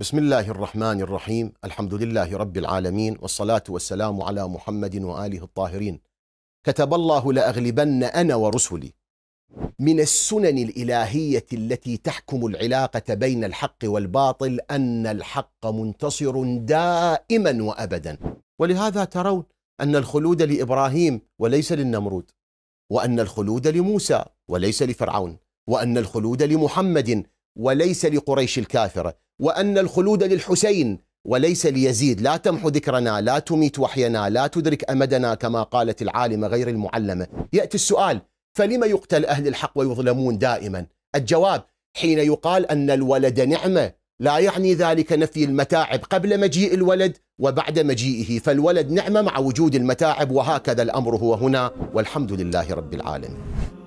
بسم الله الرحمن الرحيم الحمد لله رب العالمين والصلاة والسلام على محمد وآله الطاهرين كتب الله لأغلبن أنا ورسلي من السنن الإلهية التي تحكم العلاقة بين الحق والباطل أن الحق منتصر دائما وأبدا ولهذا ترون أن الخلود لإبراهيم وليس للنمرود وأن الخلود لموسى وليس لفرعون وأن الخلود لمحمد وليس لقريش الكافرة وأن الخلود للحسين وليس ليزيد لا تمحو ذكرنا لا تميت وحينا لا تدرك أمدنا كما قالت العالمة غير المعلمة يأتي السؤال فلما يقتل أهل الحق ويظلمون دائما الجواب حين يقال أن الولد نعمة لا يعني ذلك نفي المتاعب قبل مجيء الولد وبعد مجيئه فالولد نعمة مع وجود المتاعب وهكذا الأمر هو هنا والحمد لله رب العالمين